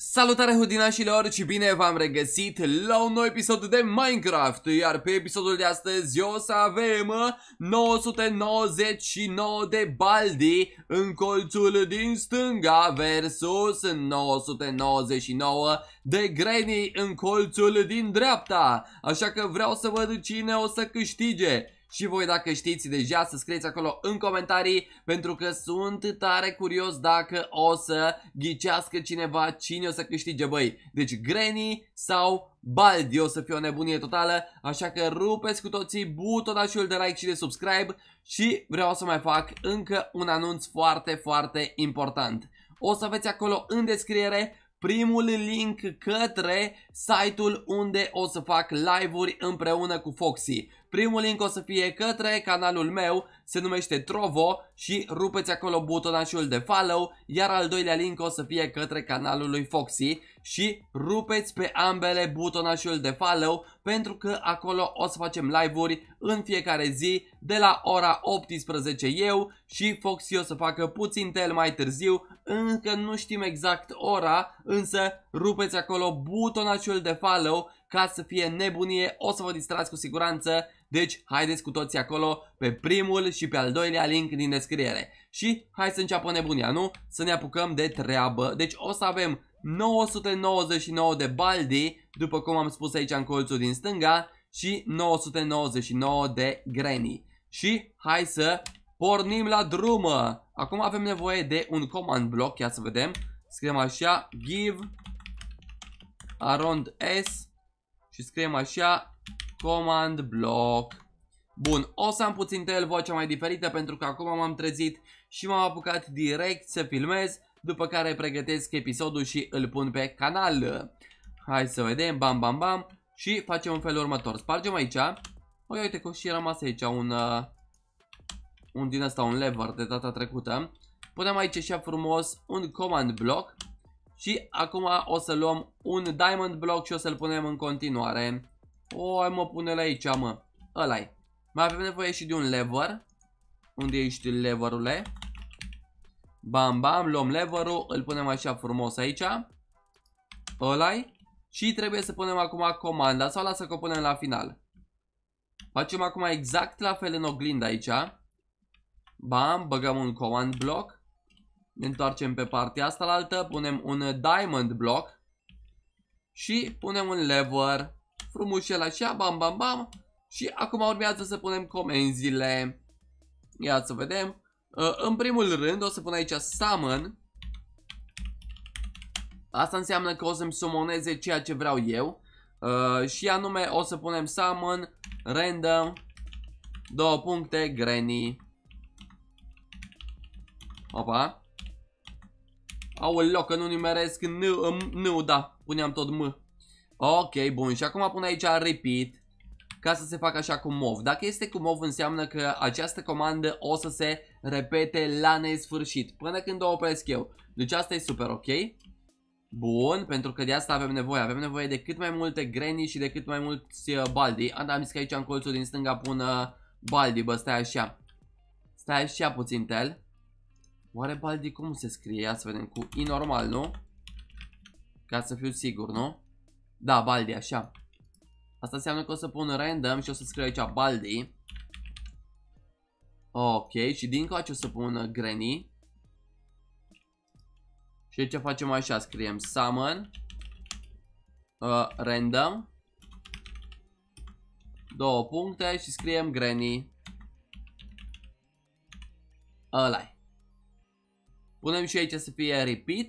Salutare hudinașilor și bine v-am regăsit la un nou episod de Minecraft Iar pe episodul de astăzi o să avem 999 uh, de baldi în colțul din stânga versus 999 de granny în colțul din dreapta Așa că vreau să văd cine o să câștige și voi dacă știți deja să scrieți acolo în comentarii pentru că sunt tare curios dacă o să ghicească cineva cine o să câștige băi. Deci Granny sau Baldi o să fie o nebunie totală, așa că rupeți cu toții butonașul de like și de subscribe și vreau să mai fac încă un anunț foarte, foarte important. O să aveți acolo în descriere primul link către site-ul unde o să fac live-uri împreună cu Foxy. Primul link o să fie către canalul meu, se numește Trovo și rupeți acolo butonașul de follow, iar al doilea link o să fie către canalul lui Foxy și rupeți pe ambele butonașul de follow pentru că acolo o să facem live-uri în fiecare zi de la ora 18 eu și Foxy o să facă puțin tel mai târziu, încă nu știm exact ora, însă rupeți acolo butonaciul de follow ca să fie nebunie, o să vă distrați cu siguranță, deci haideți cu toții acolo pe primul și pe al doilea link din descriere. Și hai să înceapă nebunia, nu? Să ne apucăm de treabă. Deci o să avem 999 de baldi, după cum am spus aici în colțul din stânga, și 999 de granny. Și hai să pornim la drum. Acum avem nevoie de un command block, ia să vedem. Scriem așa, give arond S și scriem așa command block. Bun, o să am puțin de el vocea mai diferită pentru că acum m-am trezit și m-am apucat direct să filmez, după care pregătesc episodul și îl pun pe canal. Hai să vedem, bam bam bam și facem un felul următor. Spargem aici. Oi, uite că și rămas aici un uh, un din asta un lever de data trecută. Punem aici așa frumos un command block și acum o să luăm un diamond block și o să-l punem în continuare. O, mă, pune la aici, mă. ăla -i. Mai avem nevoie și de un lever. Unde ești leverule? Bam, bam, luăm leverul, îl punem așa frumos aici. ăla -i. Și trebuie să punem acum comanda sau lasă că o punem la final. Facem acum exact la fel în oglindă aici. Bam, băgăm un command block. Ne întoarcem pe partea asta la altă, punem un diamond block și punem un lever frumușel așa, bam bam bam și acum urmează să punem comenzile. Ia să vedem. Ă, în primul rând o să pun aici summon. Asta înseamnă că o să-mi sumoneze ceea ce vreau eu. Ă, și anume o să punem summon random două puncte granny. Opa. Aoleo, că nu numeresc N, N, da, puneam tot M Ok, bun, și acum pun aici repeat Ca să se facă așa cu MOV Dacă este cu MOV înseamnă că această comandă o să se repete la nesfârșit Până când o opresc eu Deci asta e super, ok? Bun, pentru că de asta avem nevoie Avem nevoie de cât mai multe granny și de cât mai mulți uh, baldi da, Am, zis că aici în colțul din stânga pun uh, baldi, bă, stai așa Stai așa puțin, tel Oare Baldi cum se scrie? Ia să vedem cu I normal, nu? Ca să fiu sigur, nu? Da, Baldi, așa. Asta înseamnă că o să pun random și o să scriu aici Baldi. Ok, și din coace o să pun Granny. Și ce facem așa, scriem summon uh, random două puncte și scriem Granny. ăla -i. Punem și aici să fie repeat.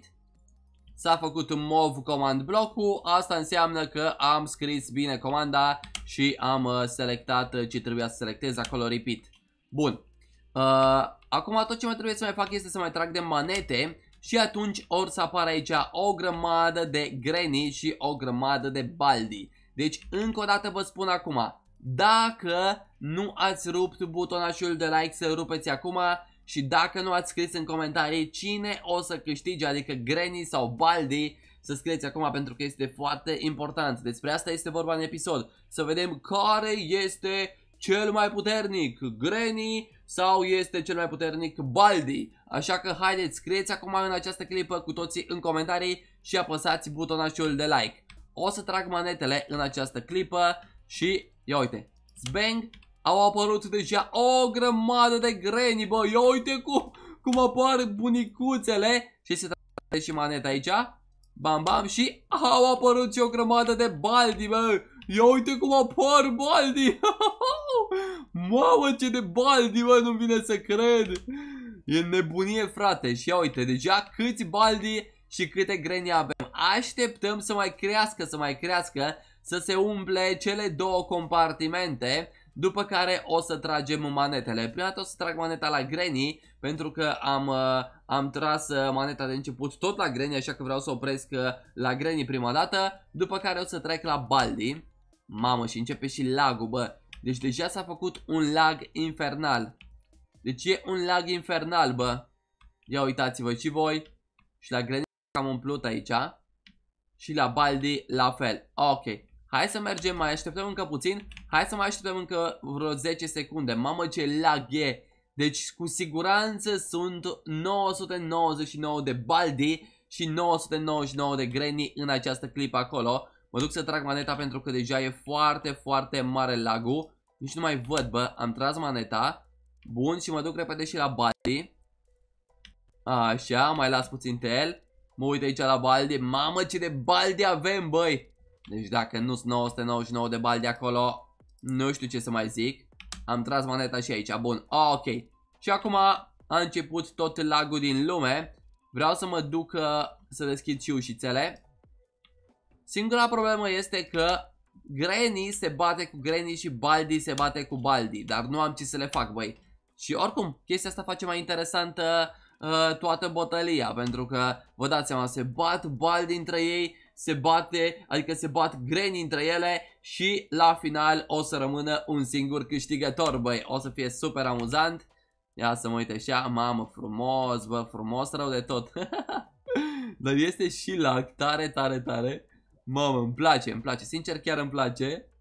S-a făcut un mov command blocul, asta înseamnă că am scris bine comanda și am uh, selectat uh, ce trebuia să selectez acolo repeat. Bun. Uh, acum tot ce mai trebuie să mai fac este să mai trag de manete și atunci or să apară aici o grămadă de greni și o grămadă de baldi. Deci încă o dată vă spun acum, dacă nu ați rupt butonașul de like să rupeți acum, și dacă nu ați scris în comentarii cine o să câștige, adică Granny sau Baldi, să scrieți acum pentru că este foarte important. Despre asta este vorba în episod. Să vedem care este cel mai puternic, Granny sau este cel mai puternic Baldi. Așa că haideți, scrieți acum în această clipă cu toții în comentarii și apăsați butonașul de like. O să trag manetele în această clipă și ia uite, zbang, au apărut deja o grămadă de greni, bă, ia uite cum, cum apar bunicuțele și se trage și maneta aici. Bam, bam și au apărut și o grămadă de baldi, bă. Ia uite cum apar baldi. Mamă, ce de baldi, bă, nu vine să cred. E nebunie, frate. Și ia uite, deja câți baldi și câte greni avem. Așteptăm să mai crească, să mai crească, să se umple cele două compartimente. După care o să tragem manetele. Prima dată o să trag maneta la Granny, pentru că am, uh, am tras uh, maneta de început tot la Granny, așa că vreau să opresc uh, la Granny prima dată. După care o să trec la Baldi. Mamă, și începe și lagul, bă. Deci deja s-a făcut un lag infernal. Deci e un lag infernal, bă. Ia uitați-vă și voi. Și la Granny am umplut aici. Și la Baldi la fel. Ok. Hai să mergem, mai așteptăm încă puțin. Hai să mai așteptăm încă vreo 10 secunde. Mamă ce lag e! Deci cu siguranță sunt 999 de baldi și 999 de granny în această clip acolo. Mă duc să trag maneta pentru că deja e foarte, foarte mare lagul. Nici nu mai văd, bă, am tras maneta. Bun, și mă duc repede și la Baldi. Așa, mai las puțin tel. Mă uit aici la Baldi. Mamă, ce de Baldi avem, băi! Deci dacă nu sunt 999 de bal de acolo, nu știu ce să mai zic. Am tras maneta și aici, bun, ok. Și acum a început tot lagul din lume. Vreau să mă duc uh, să deschid și ușițele. Singura problemă este că Granny se bate cu Granny și Baldi se bate cu Baldi, dar nu am ce să le fac, băi. Și oricum, chestia asta face mai interesantă uh, toată bătălia, pentru că, vă dați seama, se bat Baldi între ei, se bate, adică se bat greni între ele și la final o să rămână un singur câștigător, băi, o să fie super amuzant. Ia să mă uit așa, mamă, frumos, bă, frumos rău de tot. Dar este și lac, tare, tare, tare. Mamă, îmi place, îmi place, sincer chiar îmi place.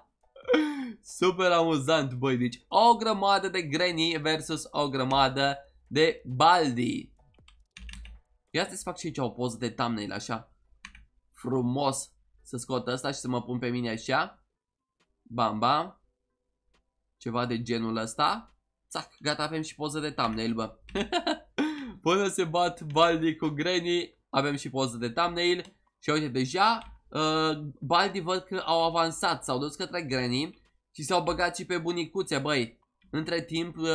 super amuzant, băi, deci o grămadă de greni versus o grămadă de baldi. Ia să fac și aici o poză de thumbnail așa frumos să scot ăsta și să mă pun pe mine așa. Bam, bam. Ceva de genul ăsta. Țac, gata, avem și poză de thumbnail, bă. Până se bat Baldi cu Granny, avem și poză de thumbnail. Și uite, deja uh, Baldi văd că au avansat, s-au dus către Granny și s-au băgat și pe bunicuțe, băi. Între timp uh,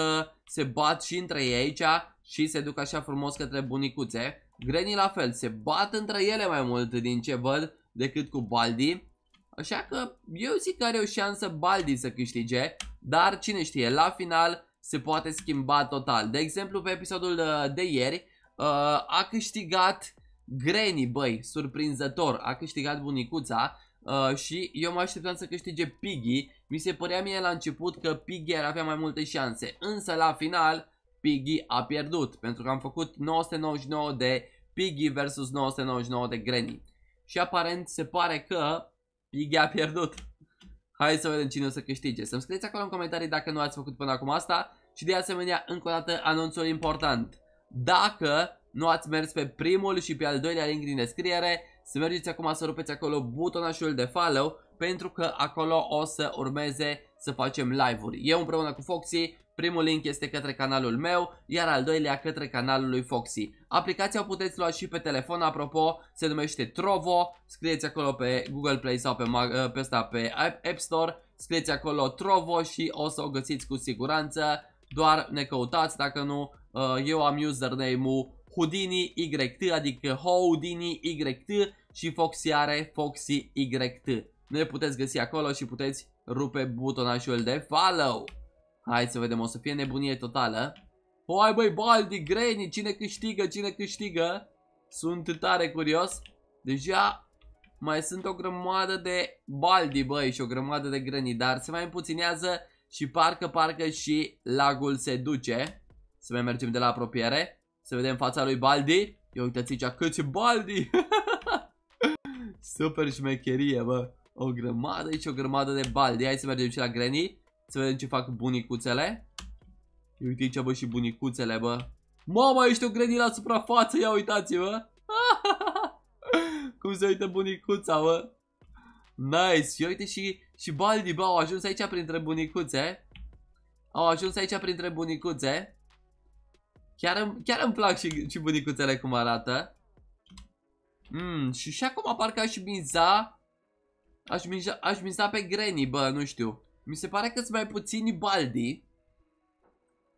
se bat și între ei aici și se duc așa frumos către bunicuțe. Granny la fel, se bat între ele mai mult din ce văd decât cu Baldi. Așa că eu zic că are o șansă Baldi să câștige, dar cine știe, la final se poate schimba total. De exemplu, pe episodul uh, de ieri uh, a câștigat Granny, băi, surprinzător, a câștigat bunicuța uh, și eu mă așteptam să câștige Piggy. Mi se părea mie la început că Piggy ar avea mai multe șanse, însă la final Piggy a pierdut, pentru că am făcut 999 de Piggy versus 999 de Granny. Și aparent se pare că Piggy a pierdut. Hai să vedem cine o să câștige. Să-mi scrieți acolo în comentarii dacă nu ați făcut până acum asta. Și de asemenea, încă o dată, anunțul important. Dacă nu ați mers pe primul și pe al doilea link din descriere, să mergeți acum să rupeți acolo butonașul de follow, pentru că acolo o să urmeze să facem live-uri. Eu împreună cu Foxy Primul link este către canalul meu, iar al doilea către canalul lui Foxy. Aplicația o puteți lua și pe telefon, apropo, se numește Trovo, scrieți acolo pe Google Play sau pe, pe, asta, pe App Store, scrieți acolo Trovo și o să o găsiți cu siguranță, doar ne căutați, dacă nu, uh, eu am username-ul Houdini YT, adică Houdini YT și Foxy are Foxy YT. Ne puteți găsi acolo și puteți rupe butonașul de follow. Hai să vedem, o să fie nebunie totală. Hai băi, Baldi, Greni, cine câștigă, cine câștigă? Sunt tare curios. Deja mai sunt o grămadă de Baldi, băi, și o grămadă de Greni, dar se mai împuținează și parcă, parcă și lagul se duce. Să mai mergem de la apropiere. Să vedem fața lui Baldi. Ia uitați aici câți Baldi! Super șmecherie, bă! O grămadă și o grămadă de Baldi. Hai să mergem și la Granny. Să vedem ce fac bunicuțele. Ia uite aici, bă, și bunicuțele, bă. Mama, ești o grădină la suprafață, ia uitați-vă. Cum se uită bunicuța, bă. Nice, ia uite și, și Baldi, bă, au ajuns aici printre bunicuțe. Au ajuns aici printre bunicuțe. Chiar, îmi, chiar îmi plac și, și bunicuțele cum arată. Mm, și și acum parcă aș miza... Aș miza, aș miza pe Granny, bă, nu știu. Mi se pare că sunt mai puțini baldi.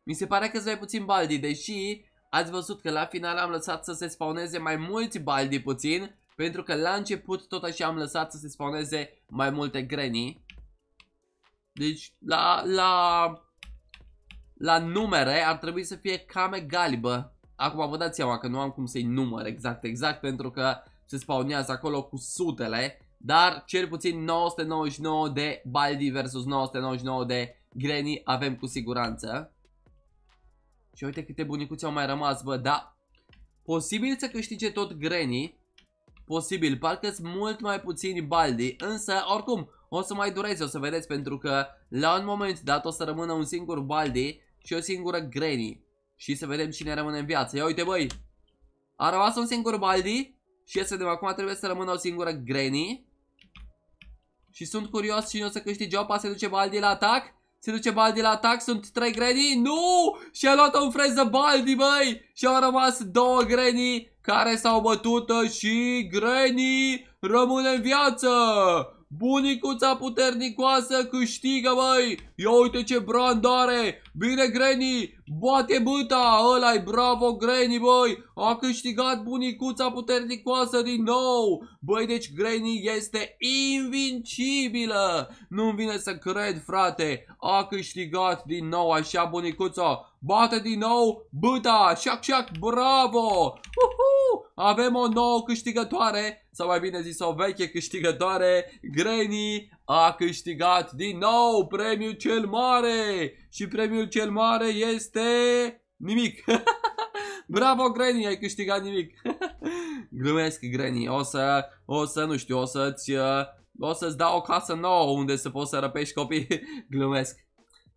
Mi se pare că sunt mai puțini baldi, deși ați văzut că la final am lăsat să se spawneze mai mulți baldi puțin, pentru că la început tot așa am lăsat să se spawneze mai multe greni, Deci la, la, la numere ar trebui să fie cam galbă. bă. Acum vă dați seama că nu am cum să-i număr exact, exact, pentru că se spawnează acolo cu sutele dar cel puțin 999 de Baldi versus 999 de Granny avem cu siguranță. Și uite câte bunicuți au mai rămas, bă, da. Posibil să câștige tot Granny. Posibil, parcă sunt mult mai puțini Baldi, însă, oricum, o să mai dureze, o să vedeți, pentru că la un moment dat o să rămână un singur Baldi și o singură Granny. Și să vedem cine rămâne în viață. Ia uite, băi! A rămas un singur Baldi și să vedem, acum trebuie să rămână o singură Granny. Și sunt curios cine o să câștige. Opa, se duce Baldi la atac. Se duce Baldi la atac, sunt 3 Granny, nu! Și a luat-o în freză Baldi, băi! Și au rămas 2 Granny care s-au bătut și Granny rămâne în viață! Bunicuța puternicoasă câștigă, băi! Ia uite ce brand are! Bine, Granny! Bate băta! ăla e bravo, Granny, băi! A câștigat bunicuța puternicoasă din nou! Băi, deci Granny este invincibilă! Nu-mi vine să cred, frate! A câștigat din nou, așa, bunicuța! Bate din nou băta! Șac, șac, bravo! Uhu! Avem o nouă câștigătoare, sau mai bine zis o veche câștigătoare. Granny a câștigat din nou premiul cel mare. Și premiul cel mare este... Nimic. Bravo, Granny, ai câștigat nimic. Glumesc, Granny. O să, o să, nu știu, o să-ți... Uh, o să-ți dau o casă nouă unde să poți să răpești copii. Glumesc.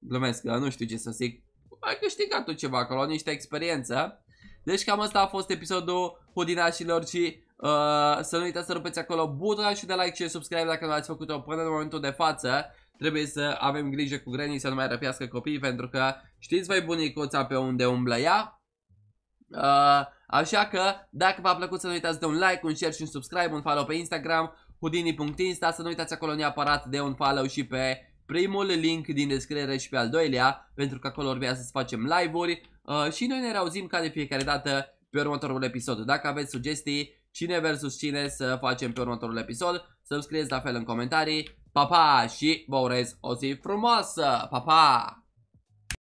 Glumesc, uh, nu știu ce să zic. Ai câștigat tu ceva acolo, niște experiență. Deci cam asta a fost episodul Hudinașilor și uh, să nu uitați să rupeți acolo butonul și de like și de subscribe dacă nu l-ați făcut-o până în momentul de față. Trebuie să avem grijă cu grenii să nu mai răpească copiii pentru că știți voi bunicuța pe unde umblă ea. Uh, așa că dacă v-a plăcut să nu uitați de un like, un share și un subscribe, un follow pe Instagram, houdini.insta, să nu uitați acolo neapărat de un follow și pe primul link din descriere și pe al doilea, pentru că acolo urmează să facem live-uri uh, și noi ne reauzim ca de fiecare dată pe următorul episod. Dacă aveți sugestii, cine versus cine să facem pe următorul episod, să-mi scrieți la fel în comentarii. Pa, pa și vă urez o zi frumoasă! Pa, pa!